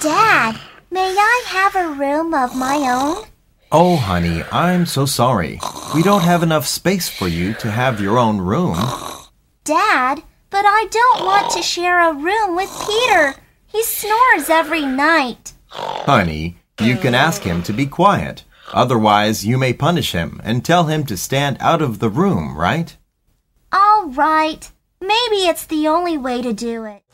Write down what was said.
Dad, may I have a room of my own? Oh, honey, I'm so sorry. We don't have enough space for you to have your own room. Dad, but I don't want to share a room with Peter. He snores every night. Honey, you can ask him to be quiet. Otherwise, you may punish him and tell him to stand out of the room, right? All right. Maybe it's the only way to do it.